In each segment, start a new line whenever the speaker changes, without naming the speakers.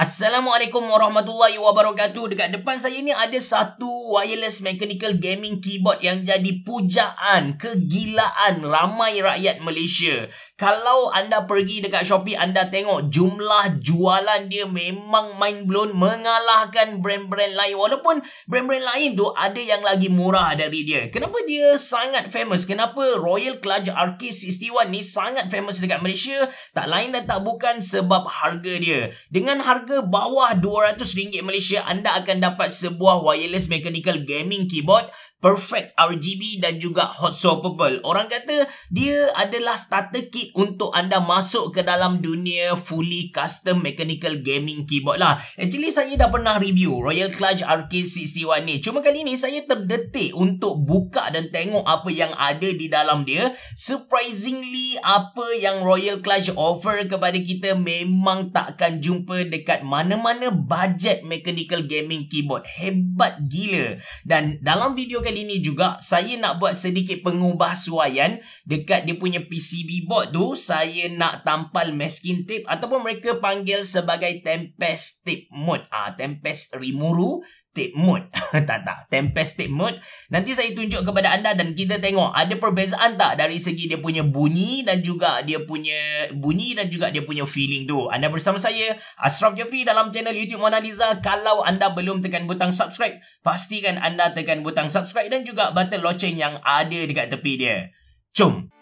Assalamualaikum warahmatullahi wabarakatuh. Dekat depan saya ni ada satu wireless mechanical gaming keyboard yang jadi pujaan kegilaan ramai rakyat Malaysia. Kalau anda pergi dekat Shopee, anda tengok jumlah jualan dia memang mind blown mengalahkan brand-brand lain. Walaupun brand-brand lain tu ada yang lagi murah dari dia. Kenapa dia sangat famous? Kenapa Royal Clutch RK61 ni sangat famous dekat Malaysia? Tak lain dan tak bukan sebab harga dia. Dengan harga bawah RM200 Malaysia, anda akan dapat sebuah wireless mechanical gaming keyboard perfect RGB dan juga hot swappable. Orang kata dia adalah starter kit untuk anda masuk ke dalam dunia fully custom mechanical gaming keyboard lah. Actually saya dah pernah review Royal Clutch RK61 ni. Cuma kali ni saya terdetik untuk buka dan tengok apa yang ada di dalam dia. Surprisingly apa yang Royal Clutch offer kepada kita memang takkan jumpa dekat mana-mana budget mechanical gaming keyboard. Hebat gila. Dan dalam video kali ni juga saya nak buat sedikit pengubahsuaian dekat dia punya PCB board tu tu saya nak tampal masking tape ataupun mereka panggil sebagai tempest tape mode. Ah, ha, tempest rimuru tape mode. tak tak, tempest tape mode. Nanti saya tunjuk kepada anda dan kita tengok ada perbezaan tak dari segi dia punya bunyi dan juga dia punya bunyi dan juga dia punya feeling tu. Anda bersama saya Ashraf Jeffrey dalam channel YouTube Mona Lisa. Kalau anda belum tekan butang subscribe, pastikan anda tekan butang subscribe dan juga button loceng yang ada dekat tepi dia. Jump.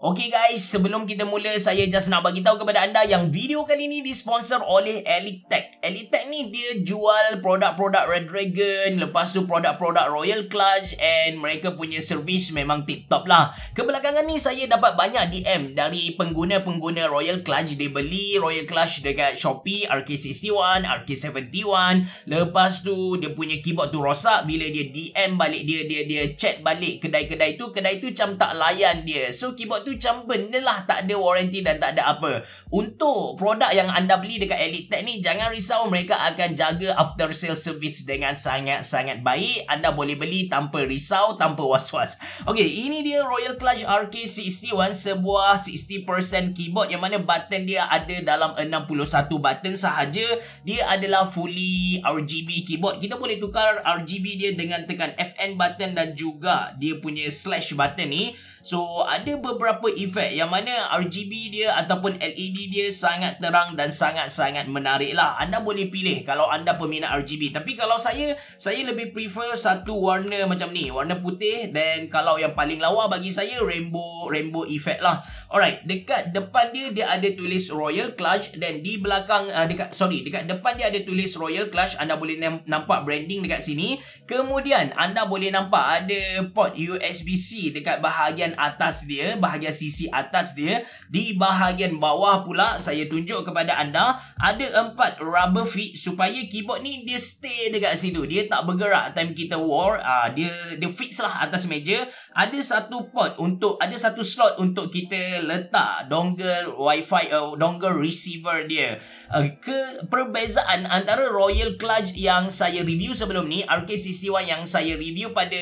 Okay guys, sebelum kita mula saya just nak bagi tahu kepada anda yang video kali ni disponsor oleh Elite Tech. Elite Tech ni dia jual produk-produk Red Dragon, lepas tu produk-produk Royal Clutch and mereka punya servis memang tip top lah. Kebelakangan ni saya dapat banyak DM dari pengguna-pengguna Royal Clutch. Dia beli Royal Clutch dekat Shopee, RK61, RK71. Lepas tu dia punya keyboard tu rosak bila dia DM balik dia, dia dia chat balik kedai-kedai tu, kedai tu macam tak layan dia. So keyboard tu tu macam benda lah tak ada warranty dan tak ada apa. Untuk produk yang anda beli dekat Elite Tech ni, jangan risau mereka akan jaga after sale service dengan sangat-sangat baik. Anda boleh beli tanpa risau, tanpa was-was. Okay, ini dia Royal Clutch RK61, sebuah 60% keyboard yang mana button dia ada dalam 61 button sahaja. Dia adalah fully RGB keyboard. Kita boleh tukar RGB dia dengan tekan FN button dan juga dia punya slash button ni. So ada beberapa efek yang mana RGB dia ataupun LED dia sangat terang dan sangat-sangat menarik lah. Anda boleh pilih kalau anda peminat RGB. Tapi kalau saya, saya lebih prefer satu warna macam ni. Warna putih dan kalau yang paling lawa bagi saya rainbow rainbow efek lah. Alright, dekat depan dia dia ada tulis Royal Clutch dan di belakang, uh, dekat sorry, dekat depan dia ada tulis Royal Clutch. Anda boleh nampak branding dekat sini. Kemudian anda boleh nampak ada port USB-C dekat bahagian bahagian atas dia, bahagian sisi atas dia. Di bahagian bawah pula, saya tunjuk kepada anda, ada empat rubber feet supaya keyboard ni dia stay dekat situ. Dia tak bergerak time kita war, uh, dia dia fix lah atas meja. Ada satu port untuk, ada satu slot untuk kita letak dongle wifi, uh, dongle receiver dia. Uh, eh, ke perbezaan antara Royal Clutch yang saya review sebelum ni, RK61 yang saya review pada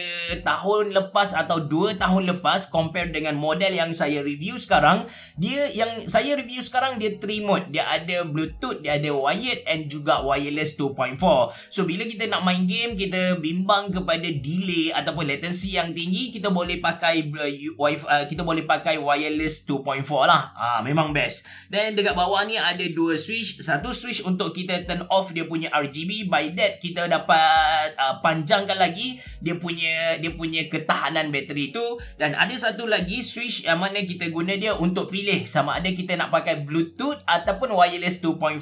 tahun lepas atau dua tahun lepas, compare dengan model yang saya review sekarang dia yang saya review sekarang dia 3 mode dia ada bluetooth dia ada wired and juga wireless 2.4 so bila kita nak main game kita bimbang kepada delay ataupun latency yang tinggi kita boleh pakai uh, kita boleh pakai wireless 2.4 lah ah memang best dan dekat bawah ni ada dua switch satu switch untuk kita turn off dia punya RGB by that kita dapat uh, panjangkan lagi dia punya dia punya ketahanan bateri tu dan ada satu satu lagi switch yang mana kita guna dia untuk pilih sama ada kita nak pakai bluetooth ataupun wireless 2.4.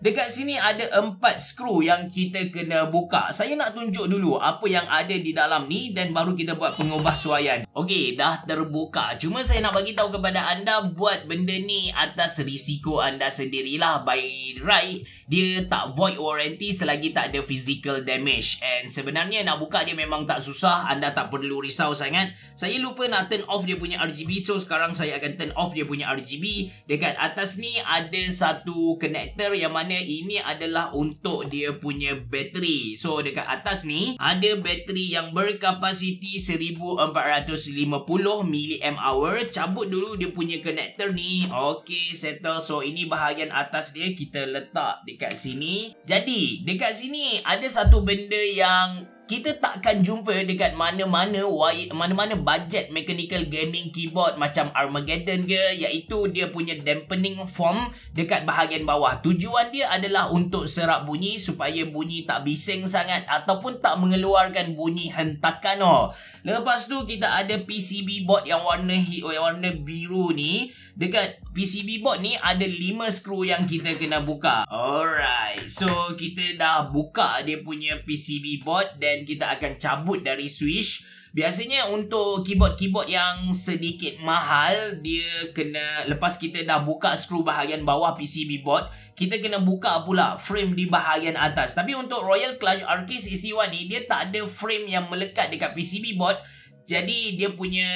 Dekat sini ada empat skru yang kita kena buka. Saya nak tunjuk dulu apa yang ada di dalam ni dan baru kita buat pengubahsuaian. Okey, dah terbuka. Cuma saya nak bagi tahu kepada anda buat benda ni atas risiko anda sendirilah by right dia tak void warranty selagi tak ada physical damage. And sebenarnya nak buka dia memang tak susah, anda tak perlu risau sangat. Saya lupa nak turn off dia punya RGB So sekarang saya akan turn off dia punya RGB Dekat atas ni ada satu connector Yang mana ini adalah untuk dia punya bateri So dekat atas ni Ada bateri yang berkapasiti 1450 mAh Cabut dulu dia punya connector ni Okay settle So ini bahagian atas dia Kita letak dekat sini Jadi dekat sini ada satu benda yang kita takkan jumpa dekat mana-mana mana-mana budget mechanical gaming keyboard macam Armageddon ke iaitu dia punya dampening form dekat bahagian bawah. Tujuan dia adalah untuk serap bunyi supaya bunyi tak bising sangat ataupun tak mengeluarkan bunyi hentakan oh. Lepas tu kita ada PCB board yang warna yang warna biru ni. Dekat PCB board ni ada 5 skru yang kita kena buka. Alright. So kita dah buka dia punya PCB board dan then kita akan cabut dari switch Biasanya untuk keyboard-keyboard yang sedikit mahal, dia kena lepas kita dah buka skru bahagian bawah PCB board, kita kena buka pula frame di bahagian atas. Tapi untuk Royal Clutch Arcus EC1 ni, dia tak ada frame yang melekat dekat PCB board. Jadi dia punya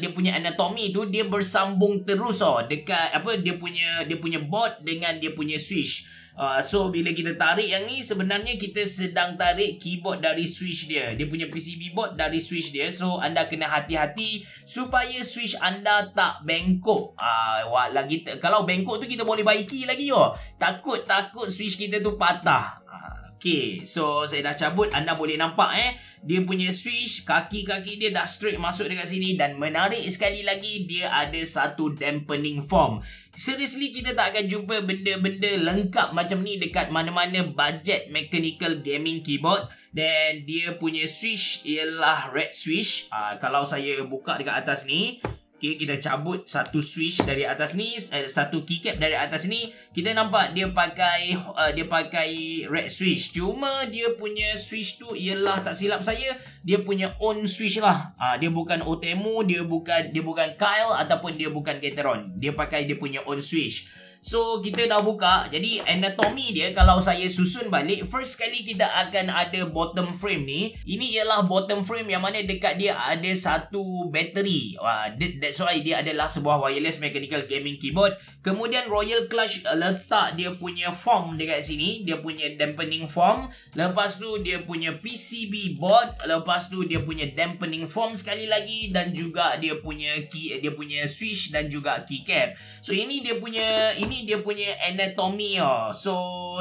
dia punya anatomi tu dia bersambung terus oh dekat apa dia punya dia punya board dengan dia punya switch. Uh, so bila kita tarik yang ni sebenarnya kita sedang tarik keyboard dari switch dia. Dia punya PCB board dari switch dia. So anda kena hati-hati supaya switch anda tak bengkok. Uh, ah, wah, lagi kalau bengkok tu kita boleh baiki lagi yo. Takut-takut switch kita tu patah. Ah, okay, so saya dah cabut. Anda boleh nampak eh. Dia punya switch, kaki-kaki dia dah straight masuk dekat sini. Dan menarik sekali lagi, dia ada satu dampening form. Seriously kita tak akan jumpa benda-benda lengkap macam ni dekat mana-mana budget mechanical gaming keyboard dan dia punya switch ialah red switch. Uh, kalau saya buka dekat atas ni, Okay, kita cabut satu switch dari atas ni, eh, satu keycap dari atas ni. Kita nampak dia pakai uh, dia pakai red switch. Cuma dia punya switch tu ialah tak silap saya, dia punya own switch lah. Uh, dia bukan Otemu, dia bukan dia bukan Kyle ataupun dia bukan Gateron. Dia pakai dia punya own switch. So kita dah buka Jadi anatomi dia Kalau saya susun balik First kali kita akan ada bottom frame ni Ini ialah bottom frame Yang mana dekat dia ada satu bateri Wah, That's why dia adalah sebuah wireless mechanical gaming keyboard Kemudian Royal Clutch letak dia punya form dekat sini Dia punya dampening form Lepas tu dia punya PCB board Lepas tu dia punya dampening form sekali lagi Dan juga dia punya key, dia punya switch dan juga keycap So ini dia punya Ini dia punya anatomy oh. So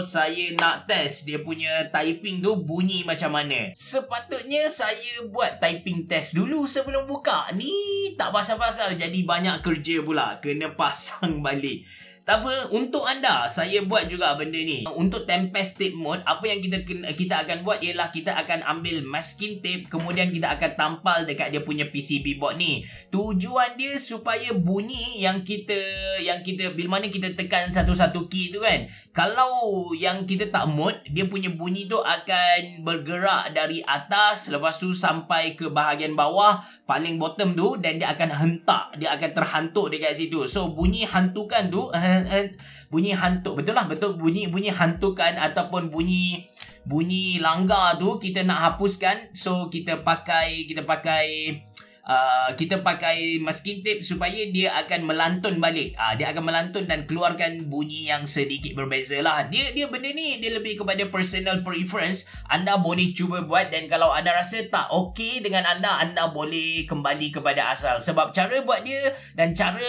saya nak test dia punya typing tu bunyi macam mana. Sepatutnya saya buat typing test dulu sebelum buka. Ni tak pasal-pasal jadi banyak kerja pula. Kena pasang balik. Tak apa, untuk anda saya buat juga benda ni. Untuk tempest tape mode, apa yang kita kita akan buat ialah kita akan ambil masking tape kemudian kita akan tampal dekat dia punya PCB board ni. Tujuan dia supaya bunyi yang kita yang kita bila mana kita tekan satu-satu key tu kan. Kalau yang kita tak mode, dia punya bunyi tu akan bergerak dari atas lepas tu sampai ke bahagian bawah paling bottom tu dan dia akan hentak, dia akan terhantuk dekat situ. So bunyi hantukan tu and bunyi hantu betul lah betul bunyi bunyi hantu kan ataupun bunyi bunyi langgar tu kita nak hapuskan so kita pakai kita pakai uh, kita pakai masking tape supaya dia akan melantun balik uh, dia akan melantun dan keluarkan bunyi yang sedikit berbeza lah dia dia benda ni dia lebih kepada personal preference anda boleh cuba buat dan kalau anda rasa tak okey dengan anda anda boleh kembali kepada asal sebab cara buat dia dan cara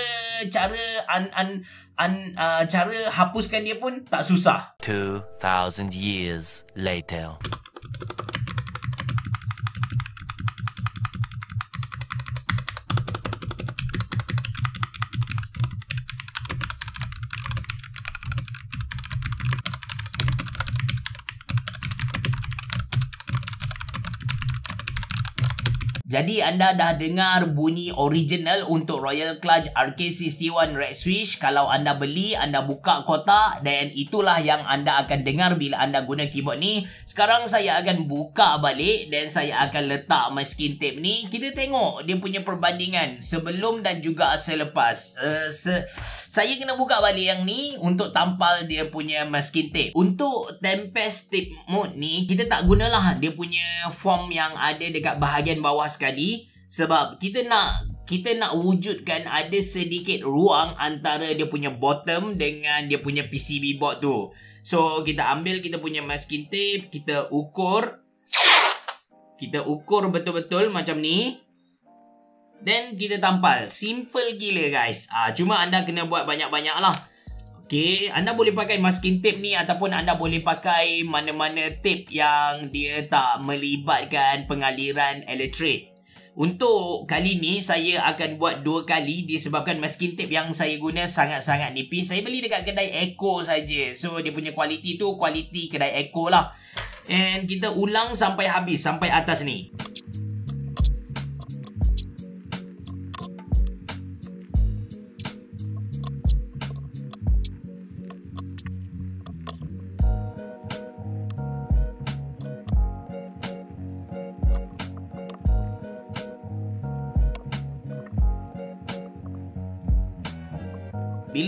cara an an an uh, cara hapuskan dia pun tak susah 2000 years later Jadi anda dah dengar bunyi original untuk Royal Clutch RK61 Red Switch. Kalau anda beli, anda buka kotak dan itulah yang anda akan dengar bila anda guna keyboard ni. Sekarang saya akan buka balik dan saya akan letak masking tape ni. Kita tengok dia punya perbandingan sebelum dan juga selepas. Uh, se saya kena buka balik yang ni untuk tampal dia punya masking tape. Untuk tempest tape mode ni, kita tak gunalah dia punya form yang ada dekat bahagian bawah sekarang sekali sebab kita nak kita nak wujudkan ada sedikit ruang antara dia punya bottom dengan dia punya PCB board tu. So kita ambil kita punya masking tape, kita ukur kita ukur betul-betul macam ni. Then kita tampal. Simple gila guys. Ah cuma anda kena buat banyak-banyak lah. Okay, anda boleh pakai masking tape ni ataupun anda boleh pakai mana-mana tape yang dia tak melibatkan pengaliran elektrik. Untuk kali ni saya akan buat dua kali disebabkan masking tape yang saya guna sangat-sangat nipis. Saya beli dekat kedai Echo saja. So dia punya kualiti tu kualiti kedai Echo lah. And kita ulang sampai habis sampai atas ni.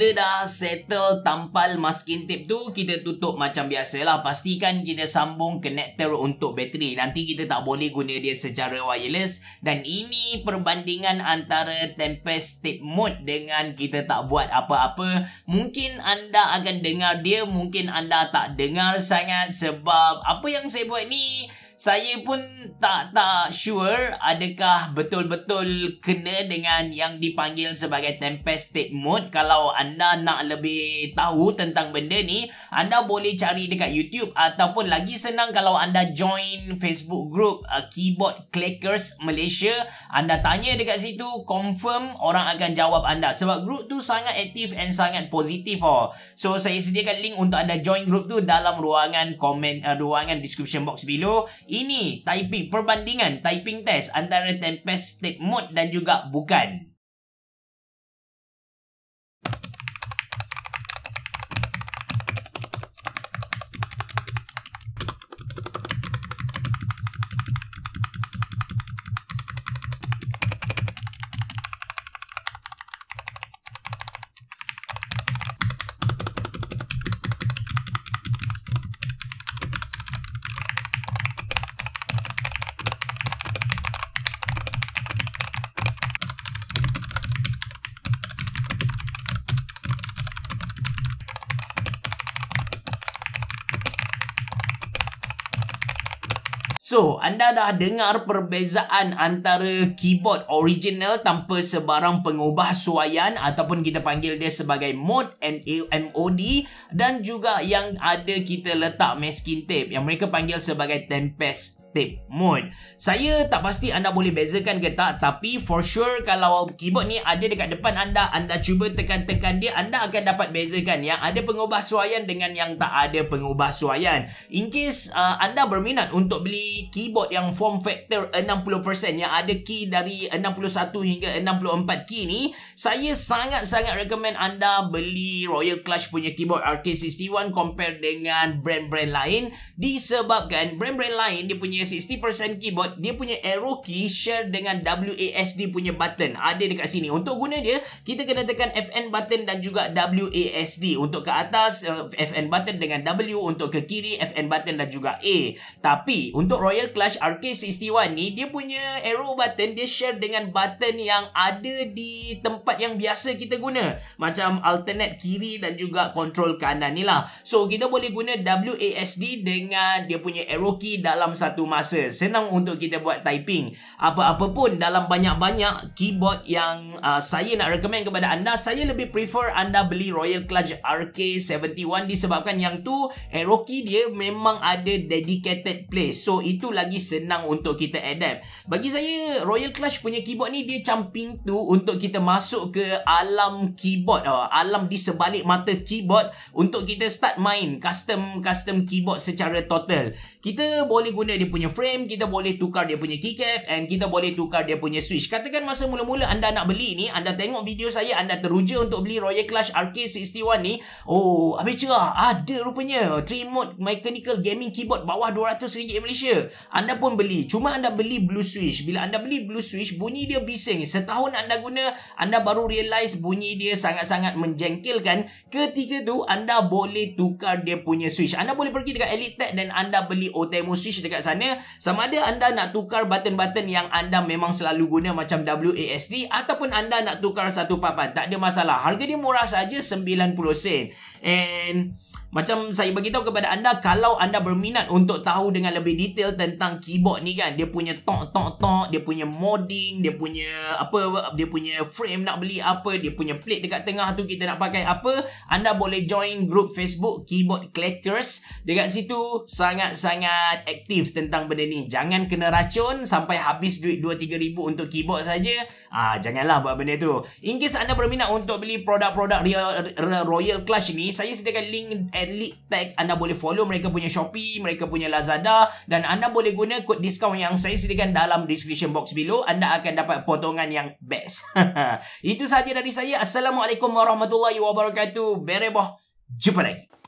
bila dah settle tampal masking tape tu, kita tutup macam biasa lah. Pastikan kita sambung connector untuk bateri. Nanti kita tak boleh guna dia secara wireless. Dan ini perbandingan antara Tempest Tape Mode dengan kita tak buat apa-apa. Mungkin anda akan dengar dia, mungkin anda tak dengar sangat sebab apa yang saya buat ni saya pun tak tak sure adakah betul-betul kena dengan yang dipanggil sebagai tempestic state mode kalau anda nak lebih tahu tentang benda ni anda boleh cari dekat YouTube ataupun lagi senang kalau anda join Facebook group uh, keyboard clickers Malaysia anda tanya dekat situ confirm orang akan jawab anda sebab group tu sangat aktif and sangat positif oh so saya sediakan link untuk anda join group tu dalam ruangan komen uh, ruangan description box below ini typing perbandingan typing test antara tempest mode dan juga bukan. So, anda dah dengar perbezaan antara keyboard original tanpa sebarang pengubah suaian ataupun kita panggil dia sebagai mod MOD dan juga yang ada kita letak masking tape yang mereka panggil sebagai tempest tip mode. Saya tak pasti anda boleh bezakan ke tak tapi for sure kalau keyboard ni ada dekat depan anda anda cuba tekan-tekan dia anda akan dapat bezakan yang ada pengubah suaian dengan yang tak ada pengubah suaian. In case uh, anda berminat untuk beli keyboard yang form factor 60% yang ada key dari 61 hingga 64 key ni saya sangat-sangat recommend anda beli Royal Clutch punya keyboard RK61 compare dengan brand-brand lain disebabkan brand-brand lain dia punya punya 60% keyboard dia punya arrow key share dengan WASD punya button ada dekat sini untuk guna dia kita kena tekan FN button dan juga WASD untuk ke atas eh, FN button dengan W untuk ke kiri FN button dan juga A tapi untuk Royal Clash RK61 ni dia punya arrow button dia share dengan button yang ada di tempat yang biasa kita guna macam alternate kiri dan juga control kanan ni lah so kita boleh guna WASD dengan dia punya arrow key dalam satu masa. Senang untuk kita buat typing. Apa-apa pun dalam banyak-banyak keyboard yang uh, saya nak recommend kepada anda, saya lebih prefer anda beli Royal Clutch RK71 disebabkan yang tu arrow eh, key dia memang ada dedicated place. So itu lagi senang untuk kita adapt. Bagi saya Royal Clutch punya keyboard ni dia macam pintu untuk kita masuk ke alam keyboard. Uh, alam di sebalik mata keyboard untuk kita start main custom custom keyboard secara total. Kita boleh guna dia punya punya frame, kita boleh tukar dia punya keycap and kita boleh tukar dia punya switch. Katakan masa mula-mula anda nak beli ni, anda tengok video saya, anda teruja untuk beli Royal Clash RK61 ni. Oh, habis cerah. Ada rupanya 3 mode mechanical gaming keyboard bawah RM200 Malaysia. Anda pun beli. Cuma anda beli blue switch. Bila anda beli blue switch, bunyi dia bising. Setahun anda guna, anda baru realise bunyi dia sangat-sangat menjengkelkan. Ketiga tu, anda boleh tukar dia punya switch. Anda boleh pergi dekat Elite Tech dan anda beli Otemo switch dekat sana sebagainya sama ada anda nak tukar button-button yang anda memang selalu guna macam WASD ataupun anda nak tukar satu papan tak ada masalah harga dia murah saja 90 sen and macam saya bagi kepada anda kalau anda berminat untuk tahu dengan lebih detail tentang keyboard ni kan dia punya tok tok tok dia punya modding dia punya apa dia punya frame nak beli apa dia punya plate dekat tengah tu kita nak pakai apa anda boleh join group Facebook keyboard clackers dekat situ sangat-sangat aktif tentang benda ni jangan kena racun sampai habis duit 2 3000 untuk keyboard saja ah janganlah buat benda tu in case anda berminat untuk beli produk-produk Royal Clash ni saya sediakan link Elite Pack anda boleh follow mereka punya Shopee, mereka punya Lazada dan anda boleh guna kod diskaun yang saya sediakan dalam description box below anda akan dapat potongan yang best. Itu sahaja dari saya. Assalamualaikum warahmatullahi wabarakatuh. Bereboh. Jumpa lagi.